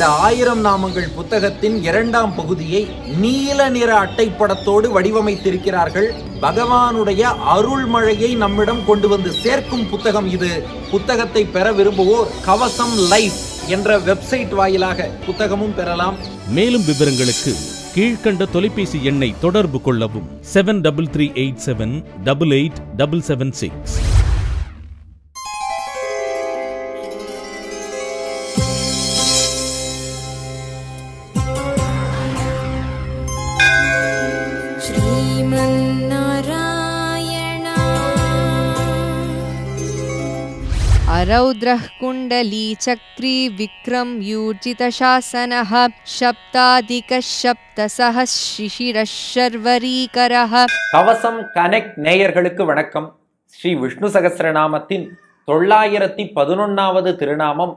இந்த ஆயிரம் நாமங்கள் புத்தகத்தின் இரண்டாம் பகுதியை நீல நிற அட்டைப்படத்தோடு வடிவமைத்திருக்கிறார்கள் பகவானுடைய அருள்மழையை நம்மிடம் கொண்டு வந்து சேர்க்கும் புத்தகம் இது புத்தகத்தை பெற விரும்புவோர் கவசம் லைஃப் என்ற வெப்சைட் வாயிலாக புத்தகமும் பெறலாம் மேலும் விவரங்களுக்கு கீழ்கண்ட தொலைபேசி எண்ணை தொடர்பு கொள்ளவும் seven double three eight seven double eight double seven six रौद्रः कुण्डलीचक्री विक्रम्यूर्जितशासनः शब्दादिकः शब्दसः शिशिरः शर्वरीकरः கவசம் கனெக்ட் நேயர்களுக்கு வணக்கம் ஸ்ரீ விஷ்ணு சகசிரநாமத்தின் தொள்ளாயிரத்தி பதினொன்னாவது திருநாமம்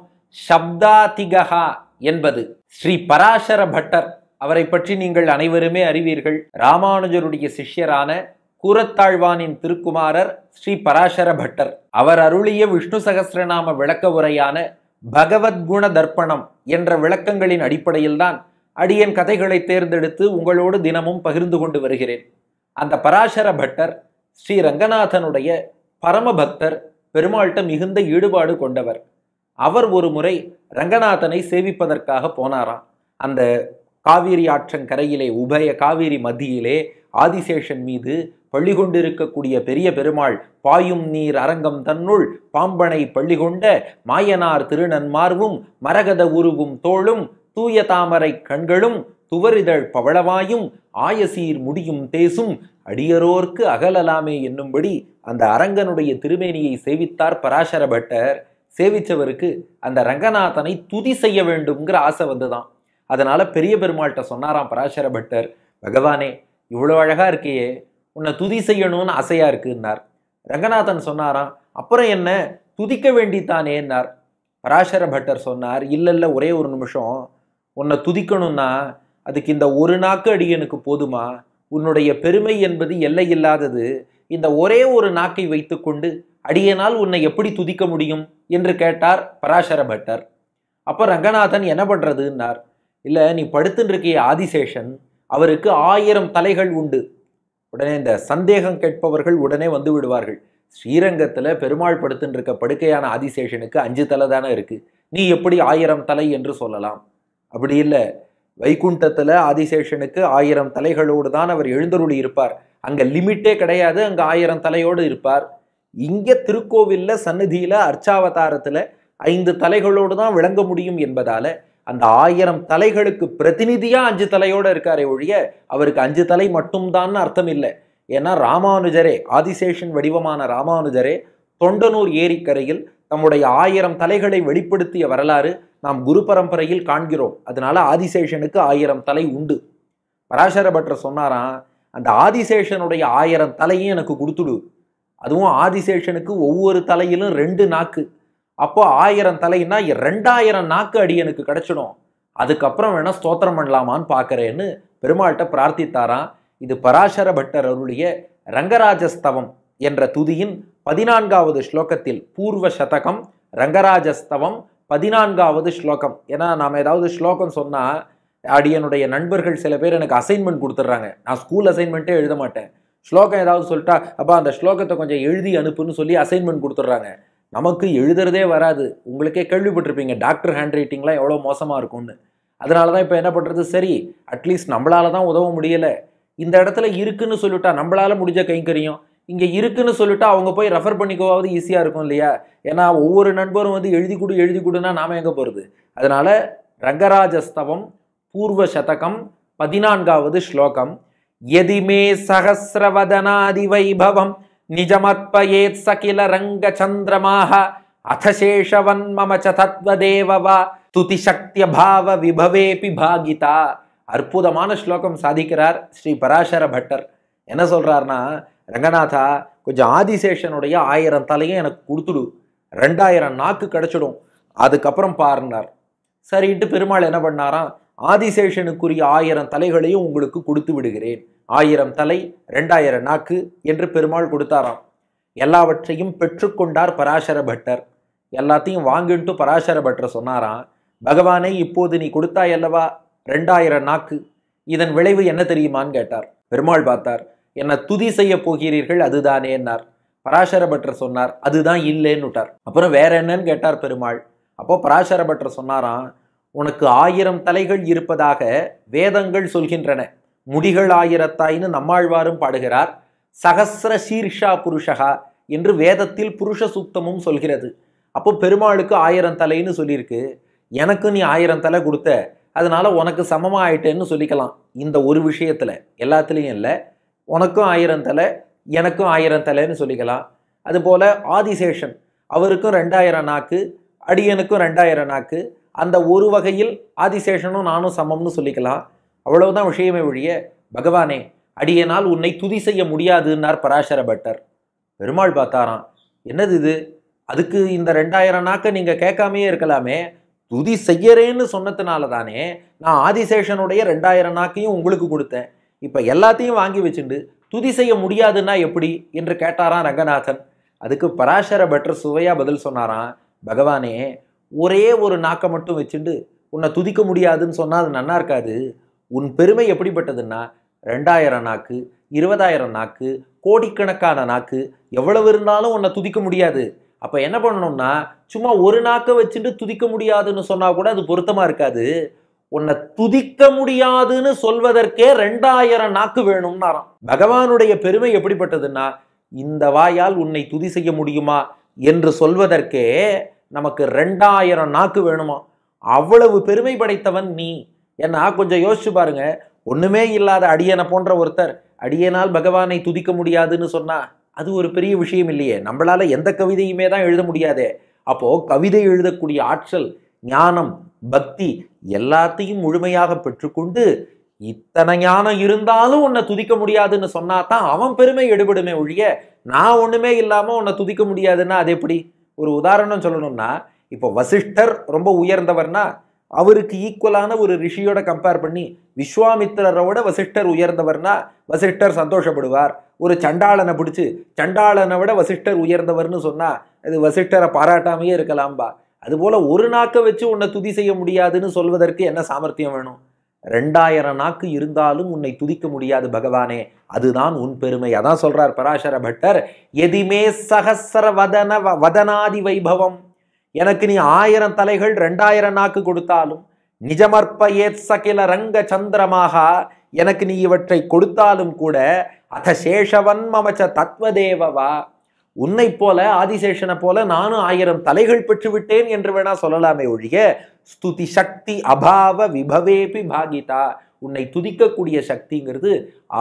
சப்தாதிகா என்பது ஸ்ரீ பராசர பட்டர் அவரை பற்றி நீங்கள் அனைவருமே அறிவீர்கள் ராமானுஜருடைய சிஷ்யரான கூரத்தாழ்வானின் திருக்குமாரர் ஸ்ரீ பராசர பட்டர் அவர் அருளிய விஷ்ணு சகசிரநாம விளக்க உரையான பகவத்குண தர்ப்பணம் என்ற விளக்கங்களின் அடிப்படையில்தான் அடியன் கதைகளை தேர்ந்தெடுத்து உங்களோடு தினமும் பகிர்ந்து கொண்டு வருகிறேன் அந்த பராசர பட்டர் ஸ்ரீ ரங்கநாதனுடைய பரமபக்தர் பெருமாள்கிட்ட மிகுந்த ஈடுபாடு கொண்டவர் அவர் ஒரு முறை ரங்கநாதனை சேவிப்பதற்காக போனாராம் அந்த காவிரி ஆற்றங்கரையிலே உபய காவிரி மத்தியிலே ஆதிசேஷன் மீது பள்ளி கொண்டிருக்கக்கூடிய பெரிய பெருமாள் பாயும் நீர் அரங்கம் தன்னுள் பாம்பனை பள்ளி கொண்ட மாயனார் திருநன்மார்வும் மரகத உருவும் தோளும் தூய தாமரை கண்களும் துவரிதழ் பவளவாயும் ஆயசீர் முடியும் தேசும் அடியரோர்க்கு அகலலாமே என்னும்படி அந்த அரங்கனுடைய திருமேனியை சேவித்தார் பராசர பட்டர் சேவிச்சவருக்கு அந்த ரங்கநாதனை துதி செய்ய வேண்டும்ங்கிற ஆசை வந்துதான் அதனால் பெரிய பெருமாள்கிட்ட சொன்னாராம் பராசர பட்டர் பகவானே இவ்வளோ அழகாக இருக்கையே உன்னை துதி செய்யணும்னு ஆசையாக இருக்குன்னார் ரங்கநாதன் சொன்னாராம் அப்புறம் என்ன துதிக்க வேண்டித்தானேன்னார் பராசர பட்டர் சொன்னார் இல்லை இல்லை ஒரே ஒரு நிமிஷம் உன்னை துதிக்கணும்னா அதுக்கு இந்த ஒரு நாக்கு அடியனுக்கு போதுமா உன்னுடைய பெருமை என்பது எல்லை இல்லாதது இந்த ஒரே ஒரு நாக்கை வைத்துக்கொண்டு அடியனால் உன்னை எப்படி துதிக்க முடியும் என்று கேட்டார் பராசர பட்டர் அப்போ ரங்கநாதன் என்ன பண்ணுறதுன்னார் இல்லை நீ படுத்துன்றிருக்கிய ஆதிசேஷன் அவருக்கு ஆயிரம் தலைகள் உண்டு உடனே இந்த சந்தேகம் கேட்பவர்கள் உடனே வந்து விடுவார்கள் ஸ்ரீரங்கத்தில் பெருமாள் இருக்க படுக்கையான ஆதிசேஷனுக்கு அஞ்சு தலை தானே இருக்குது நீ எப்படி ஆயிரம் தலை என்று சொல்லலாம் அப்படி இல்லை வைகுண்டத்தில் ஆதிசேஷனுக்கு ஆயிரம் தலைகளோடு தான் அவர் எழுந்தருளி இருப்பார் அங்கே லிமிட்டே கிடையாது அங்கே ஆயிரம் தலையோடு இருப்பார் இங்கே திருக்கோவிலில் சந்நிதியில் அர்ச்சாவதாரத்தில் ஐந்து தலைகளோடு தான் விளங்க முடியும் என்பதால் அந்த ஆயிரம் தலைகளுக்கு பிரதிநிதியாக அஞ்சு தலையோடு இருக்காரே ஒழிய அவருக்கு அஞ்சு தலை மட்டும்தான்னு அர்த்தம் இல்லை ஏன்னா ராமானுஜரே ஆதிசேஷன் வடிவமான ராமானுஜரே தொண்டனூர் ஏரிக்கரையில் தம்முடைய ஆயிரம் தலைகளை வெளிப்படுத்திய வரலாறு நாம் குரு பரம்பரையில் காண்கிறோம் அதனால ஆதிசேஷனுக்கு ஆயிரம் தலை உண்டு பராசர பட்டர் சொன்னாராம் அந்த ஆதிசேஷனுடைய ஆயிரம் தலையும் எனக்கு கொடுத்துடு அதுவும் ஆதிசேஷனுக்கு ஒவ்வொரு தலையிலும் ரெண்டு நாக்கு அப்போ ஆயிரம் தலைன்னா ரெண்டாயிரம் நாக்கு அடியனுக்கு கிடைச்சிடும் அதுக்கப்புறம் வேணா ஸ்தோத்திரம் பண்ணலாமான்னு பார்க்குறேன்னு பெருமாள்கிட்ட பிரார்த்தித்தாராம் இது பராசர பட்டர் அருளிய ரங்கராஜஸ்தவம் என்ற துதியின் பதினான்காவது ஸ்லோகத்தில் பூர்வ சதகம் ரங்கராஜஸ்தவம் பதினான்காவது ஸ்லோகம் ஏன்னா நாம் ஏதாவது ஸ்லோகம் சொன்னால் அடியனுடைய நண்பர்கள் சில பேர் எனக்கு அசைன்மெண்ட் கொடுத்துட்றாங்க நான் ஸ்கூல் அசைன்மெண்ட்டே எழுத மாட்டேன் ஸ்லோகம் ஏதாவது சொல்லிட்டா அப்போ அந்த ஸ்லோகத்தை கொஞ்சம் எழுதி அனுப்புன்னு சொல்லி அசைன்மெண்ட் கொடுத்துட்றாங்க நமக்கு எழுதுறதே வராது உங்களுக்கே கேள்விப்பட்டிருப்பீங்க டாக்டர் ஹேண்ட் ரைட்டிங்லாம் எவ்வளோ மோசமாக இருக்கும்னு அதனால தான் இப்போ என்ன பண்ணுறது சரி அட்லீஸ்ட் நம்மளால தான் உதவ முடியலை இந்த இடத்துல இருக்குன்னு சொல்லிட்டா நம்மளால் முடிஞ்ச கைங்கரியம் இங்கே இருக்குன்னு சொல்லிட்டா அவங்க போய் ரெஃபர் பண்ணிக்கோவாவது ஈஸியாக இருக்கும் இல்லையா ஏன்னா ஒவ்வொரு நண்பரும் வந்து எழுதி கொடு எழுதி கொடுன்னா நாம் எங்கே போகிறது அதனால் ரங்கராஜஸ்தவம் பூர்வ சதகம் பதினான்காவது ஸ்லோகம் எதிமே சகசிரவதனாதி வைபவம் நிஜமத்பயேத் சகில ரங்க சந்திரமாக அத்தசேஷவன் மம ச துதி சக்திய பாவ விபவேபி பாகிதா அற்புதமான ஸ்லோகம் சாதிக்கிறார் ஸ்ரீ பராசர பட்டர் என்ன சொல்றார்னா ரங்கநாதா கொஞ்சம் ஆதிசேஷனுடைய ஆயிரம் தலையும் எனக்கு கொடுத்துடு ரெண்டாயிரம் நாக்கு கிடச்சிடும் அதுக்கப்புறம் பாருனார் சரின்ட்டு பெருமாள் என்ன பண்ணாராம் ஆதிசேஷனுக்குரிய ஆயிரம் தலைகளையும் உங்களுக்கு கொடுத்து விடுகிறேன் ஆயிரம் தலை ரெண்டாயிரம் நாக்கு என்று பெருமாள் கொடுத்தாராம் எல்லாவற்றையும் பெற்றுக்கொண்டார் பராசர பட்டர் எல்லாத்தையும் வாங்கிட்டு பராசர பட்டர் சொன்னாராம் பகவானை இப்போது நீ கொடுத்தாய் அல்லவா ரெண்டாயிரம் நாக்கு இதன் விளைவு என்ன தெரியுமான்னு கேட்டார் பெருமாள் பார்த்தார் என்னை துதி செய்ய போகிறீர்கள் அதுதானே என்னார் பராசர பட்டர் சொன்னார் அதுதான் இல்லைன்னுட்டார் அப்புறம் வேற என்னன்னு கேட்டார் பெருமாள் அப்போ பராசர பட்டர் சொன்னாராம் உனக்கு ஆயிரம் தலைகள் இருப்பதாக வேதங்கள் சொல்கின்றன முடிகள் ஆயிரத்தாயின்னு நம்மாழ்வாரும் பாடுகிறார் சகசிர சீர்ஷா புருஷகா என்று வேதத்தில் புருஷ சுத்தமும் சொல்கிறது அப்போ பெருமாளுக்கு ஆயிரம் தலைன்னு சொல்லியிருக்கு எனக்கு நீ ஆயிரம் தலை கொடுத்த அதனால உனக்கு சமமாக ஆயிட்டேன்னு சொல்லிக்கலாம் இந்த ஒரு விஷயத்தில் எல்லாத்துலேயும் இல்லை உனக்கும் ஆயிரம் தலை எனக்கும் ஆயிரம் தலைன்னு சொல்லிக்கலாம் அதுபோல் ஆதிசேஷன் அவருக்கும் ரெண்டாயிரம் நாக்கு அடியனுக்கும் ரெண்டாயிரம் நாக்கு அந்த ஒரு வகையில் ஆதிசேஷனும் நானும் சமம்னு சொல்லிக்கலாம் அவ்வளவுதான் விஷயமே ஒழிய பகவானே அடியனால் உன்னை துதி செய்ய முடியாதுன்னார் பராசர பட்டர் பெருமாள் பார்த்தாராம் என்னது இது அதுக்கு இந்த ரெண்டாயிரம் நாக்க நீங்கள் கேட்காமையே இருக்கலாமே துதி செய்யறேன்னு சொன்னதுனால தானே நான் ஆதிசேஷனுடைய ரெண்டாயிரம் நாக்கையும் உங்களுக்கு கொடுத்தேன் இப்போ எல்லாத்தையும் வாங்கி வச்சுண்டு துதி செய்ய முடியாதுன்னா எப்படி என்று கேட்டாராம் ரங்கநாதன் அதுக்கு பராசர பட்டர் சுவையாக பதில் சொன்னாராம் பகவானே ஒரே ஒரு நாக்கை மட்டும் வச்சுட்டு உன்னை துதிக்க முடியாதுன்னு சொன்னால் அது நல்லா இருக்காது உன் பெருமை எப்படிப்பட்டதுன்னா ரெண்டாயிரம் நாக்கு இருபதாயிரம் நாக்கு கோடிக்கணக்கான நாக்கு எவ்வளவு இருந்தாலும் உன்னை துதிக்க முடியாது அப்போ என்ன பண்ணணும்னா சும்மா ஒரு நாக்கை வச்சுட்டு துதிக்க முடியாதுன்னு சொன்னால் கூட அது பொருத்தமாக இருக்காது உன்னை துதிக்க முடியாதுன்னு சொல்வதற்கே ரெண்டாயிரம் நாக்கு வேணும்னாராம் பகவானுடைய பெருமை எப்படிப்பட்டதுன்னா இந்த வாயால் உன்னை துதி செய்ய முடியுமா என்று சொல்வதற்கே நமக்கு ரெண்டாயிரம் நாக்கு வேணுமா அவ்வளவு பெருமை படைத்தவன் நீ என்ன கொஞ்சம் யோசிச்சு பாருங்க ஒன்றுமே இல்லாத அடியனை போன்ற ஒருத்தர் அடியனால் பகவானை துதிக்க முடியாதுன்னு சொன்னால் அது ஒரு பெரிய விஷயம் இல்லையே நம்மளால் எந்த கவிதையுமே தான் எழுத முடியாதே அப்போது கவிதை எழுதக்கூடிய ஆற்றல் ஞானம் பக்தி எல்லாத்தையும் முழுமையாக பெற்றுக்கொண்டு இத்தனை ஞானம் இருந்தாலும் உன்னை துதிக்க முடியாதுன்னு சொன்னா தான் அவன் பெருமை எடுபடுமே ஒழிய நான் ஒன்றுமே இல்லாமல் உன்னை துதிக்க முடியாதுன்னா அது எப்படி ஒரு உதாரணம் சொல்லணும்னா இப்போ வசிஷ்டர் ரொம்ப உயர்ந்தவர்னா அவருக்கு ஈக்குவலான ஒரு ரிஷியோட கம்பேர் பண்ணி விஸ்வாமித்திரரோட வசிஷ்டர் உயர்ந்தவர்னா வசிஷ்டர் சந்தோஷப்படுவார் ஒரு சண்டாளனை பிடிச்சி சண்டாளனை விட வசிஷ்டர் உயர்ந்தவர்னு சொன்னால் அது வசிஷ்டரை பாராட்டாமையே இருக்கலாம்பா அதுபோல் ஒரு நாக்கை வச்சு உன்னை துதி செய்ய முடியாதுன்னு சொல்வதற்கு என்ன சாமர்த்தியம் வேணும் ரெண்டாயிரம் நாக்கு இருந்தாலும் உன்னை துதிக்க முடியாது பகவானே அதுதான் உன் பெருமை அதான் சொல்றார் பராசர பட்டர் எதிமே சகசர வதன வதனாதி வைபவம் எனக்கு நீ ஆயிரம் தலைகள் ரெண்டாயிரம் நாக்கு கொடுத்தாலும் நிஜமர்ப்ப சகில ரங்க சந்திரமாக எனக்கு நீ இவற்றை கொடுத்தாலும் கூட அத சேஷவன் மமச்ச தத்வதேவவா உன்னை போல ஆதிசேஷனை போல நானும் ஆயிரம் தலைகள் பெற்றுவிட்டேன் என்று வேணா சொல்லலாமே ஒழிய ஸ்துதி சக்தி அபாவ விபவேபி பாகிதா உன்னை துதிக்கக்கூடிய சக்திங்கிறது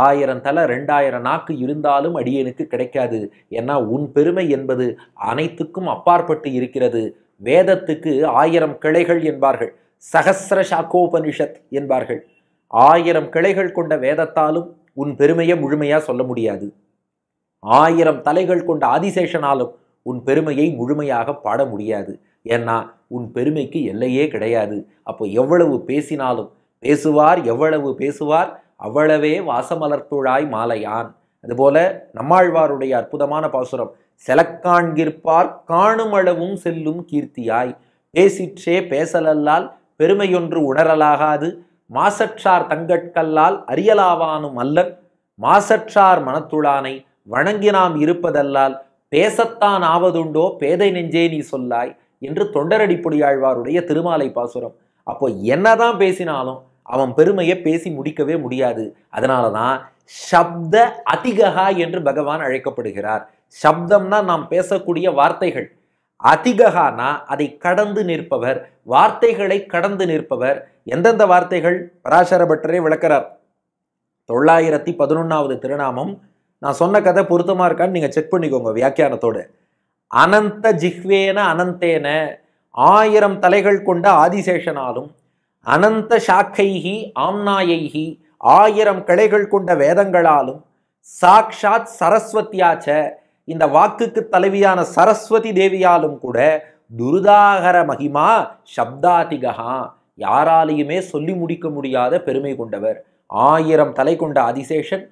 ஆயிரம் தலை ரெண்டாயிரம் நாக்கு இருந்தாலும் அடியனுக்கு கிடைக்காது ஏன்னா உன் பெருமை என்பது அனைத்துக்கும் அப்பாற்பட்டு இருக்கிறது வேதத்துக்கு ஆயிரம் கிளைகள் என்பார்கள் சகசிர சாக்கோபனிஷத் என்பார்கள் ஆயிரம் கிளைகள் கொண்ட வேதத்தாலும் உன் பெருமையை முழுமையாக சொல்ல முடியாது ஆயிரம் தலைகள் கொண்ட ஆதிசேஷனாலும் உன் பெருமையை முழுமையாக பாட முடியாது ஏன்னா உன் பெருமைக்கு எல்லையே கிடையாது அப்போ எவ்வளவு பேசினாலும் பேசுவார் எவ்வளவு பேசுவார் அவ்வளவே வாசமலர்த்துழாய் மாலையான் அதுபோல நம்மாழ்வாருடைய அற்புதமான பாசுரம் செலக்காண்கிற்பார் காணுமளவும் செல்லும் கீர்த்தியாய் பேசிற்றே பேசலல்லால் பெருமையொன்று உணரலாகாது மாசற்றார் தங்கட்கல்லால் அறியலாவானும் அல்ல மாசற்றார் மனத்துளானை வணங்கி நாம் இருப்பதல்லால் பேசத்தான் ஆவதுண்டோ பேதை நெஞ்சே நீ சொல்லாய் என்று தொண்டரடி பொடியாழ்வாருடைய திருமாலை பாசுரம் அப்போ என்னதான் பேசினாலும் அவன் பெருமையை பேசி முடிக்கவே முடியாது அதனால தான் சப்த அதிகா என்று பகவான் அழைக்கப்படுகிறார் சப்தம்னா நாம் பேசக்கூடிய வார்த்தைகள் அதிககானா அதை கடந்து நிற்பவர் வார்த்தைகளை கடந்து நிற்பவர் எந்தெந்த வார்த்தைகள் பராசர பட்டரே விளக்கிறார் தொள்ளாயிரத்தி பதினொன்றாவது திருநாமம் நான் சொன்ன கதை பொருத்தமாக இருக்கான்னு நீங்கள் செக் பண்ணிக்கோங்க வியாக்கியானத்தோடு அனந்த ஜிஹ்வேன அனந்தேன ஆயிரம் தலைகள் கொண்ட ஆதிசேஷனாலும் அனந்த சாக்கைகி ஆம்னாயைகி ஆயிரம் கிளைகள் கொண்ட வேதங்களாலும் சாக்ஷாத் சரஸ்வத்தியாச்ச இந்த வாக்குக்கு தலைவியான சரஸ்வதி தேவியாலும் கூட துருதாகர மகிமா சப்தாதிகா யாராலையுமே சொல்லி முடிக்க முடியாத பெருமை கொண்டவர் ஆயிரம் தலை கொண்ட அதிசேஷன்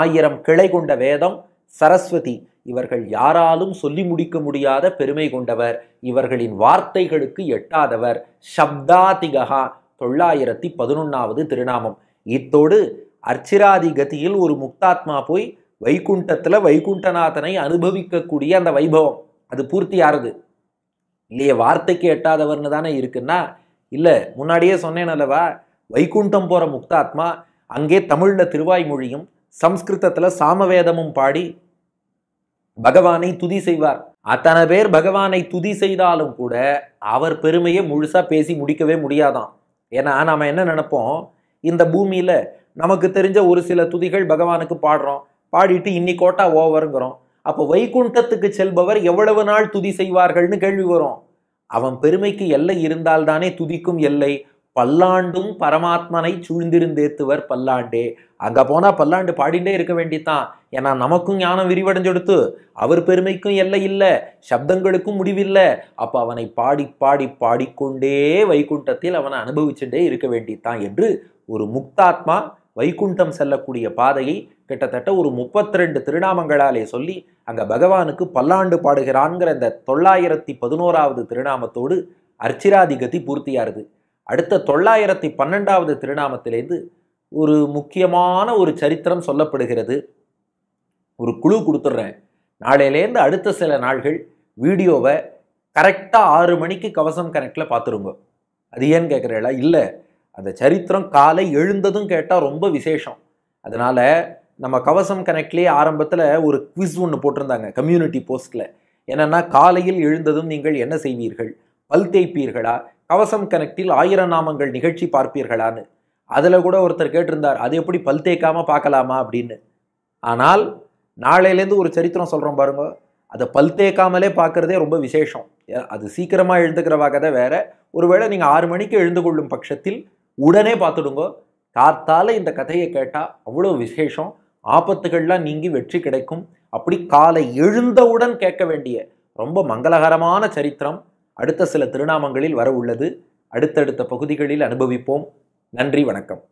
ஆயிரம் கிளை கொண்ட வேதம் சரஸ்வதி இவர்கள் யாராலும் சொல்லி முடிக்க முடியாத பெருமை கொண்டவர் இவர்களின் வார்த்தைகளுக்கு எட்டாதவர் சப்தாதிகா தொள்ளாயிரத்தி பதினொன்றாவது திருநாமம் இத்தோடு அர்ச்சிராதி கதியில் ஒரு முக்தாத்மா போய் வைகுண்டத்தில் வைகுண்டநாதனை அனுபவிக்கக்கூடிய அந்த வைபவம் அது பூர்த்தி ஆறுது இல்லையே வார்த்தைக்கு எட்டாதவர்னு தானே இருக்குன்னா இல்லை முன்னாடியே சொன்னேன் அல்லவா வைகுண்டம் போகிற முக்தாத்மா அங்கே தமிழில் திருவாய்மொழியும் சம்ஸ்கிருதத்தில் சாமவேதமும் பாடி பகவானை துதி செய்வார் அத்தனை பேர் பகவானை துதி செய்தாலும் கூட அவர் பெருமையை முழுசாக பேசி முடிக்கவே முடியாதான் ஏன்னா நாம் என்ன நினப்போம் இந்த பூமியில் நமக்கு தெரிஞ்ச ஒரு சில துதிகள் பகவானுக்கு பாடுறோம் பாடிட்டு கோட்டா ஓவருங்கிறோம் அப்போ வைகுண்டத்துக்கு செல்பவர் எவ்வளவு நாள் துதி செய்வார்கள்னு கேள்வி வரும் அவன் பெருமைக்கு எல்லை இருந்தால்தானே துதிக்கும் எல்லை பல்லாண்டும் பரமாத்மனை சூழ்ந்திருந்தேத்துவர் பல்லாண்டே அங்கே போனால் பல்லாண்டு பாடிண்டே இருக்க வேண்டித்தான் ஏன்னா நமக்கும் ஞானம் விரிவடைஞ்செடுத்து அவர் பெருமைக்கும் எல்லை இல்லை சப்தங்களுக்கும் முடிவில்லை அப்போ அவனை பாடி பாடி பாடிக்கொண்டே வைகுண்டத்தில் அவனை அனுபவிச்சுட்டே இருக்க வேண்டித்தான் என்று ஒரு முக்தாத்மா வைகுண்டம் செல்லக்கூடிய பாதையை கிட்டத்தட்ட ஒரு முப்பத்தி ரெண்டு திருநாமங்களாலே சொல்லி அங்கே பகவானுக்கு பல்லாண்டு பாடுகிறான்கிற இந்த தொள்ளாயிரத்தி பதினோராவது திருநாமத்தோடு அர்ச்சிராதி கதி பூர்த்தியாருது அடுத்த தொள்ளாயிரத்தி பன்னெண்டாவது திருநாமத்திலேருந்து ஒரு முக்கியமான ஒரு சரித்திரம் சொல்லப்படுகிறது ஒரு குழு கொடுத்துட்றேன் நாளையிலேருந்து அடுத்த சில நாள்கள் வீடியோவை கரெக்டாக ஆறு மணிக்கு கவசம் கணக்கில் பார்த்துருங்க அது ஏன்னு கேட்குறீங்களா இல்லை அந்த சரித்திரம் காலை எழுந்ததும் கேட்டால் ரொம்ப விசேஷம் அதனால் நம்ம கவசம் கணக்கிலே ஆரம்பத்தில் ஒரு குவிஸ் ஒன்று போட்டிருந்தாங்க கம்யூனிட்டி போஸ்ட்டில் என்னென்னா காலையில் எழுந்ததும் நீங்கள் என்ன செய்வீர்கள் பல் தேய்ப்பீர்களா கவசம் கனெக்டில் ஆயிரம் நாமங்கள் நிகழ்ச்சி பார்ப்பீர்களான்னு அதில் கூட ஒருத்தர் கேட்டிருந்தார் அது எப்படி பல் தேய்க்காமல் பார்க்கலாமா அப்படின்னு ஆனால் நாளையிலேருந்து ஒரு சரித்திரம் சொல்கிறோம் பாருங்க அதை பல் தேய்க்காமலே பார்க்குறதே ரொம்ப விசேஷம் அது சீக்கிரமாக எழுந்துக்கிறவாக தான் வேறு ஒருவேளை நீங்கள் ஆறு மணிக்கு எழுந்து கொள்ளும் பட்சத்தில் உடனே பார்த்துடுங்க காத்தால் இந்த கதையை கேட்டால் அவ்வளோ விசேஷம் ஆபத்துகள்லாம் நீங்கி வெற்றி கிடைக்கும் அப்படி காலை எழுந்தவுடன் கேட்க வேண்டிய ரொம்ப மங்களகரமான சரித்திரம் அடுத்த சில திருநாமங்களில் வர உள்ளது அடுத்தடுத்த பகுதிகளில் அனுபவிப்போம் நன்றி வணக்கம்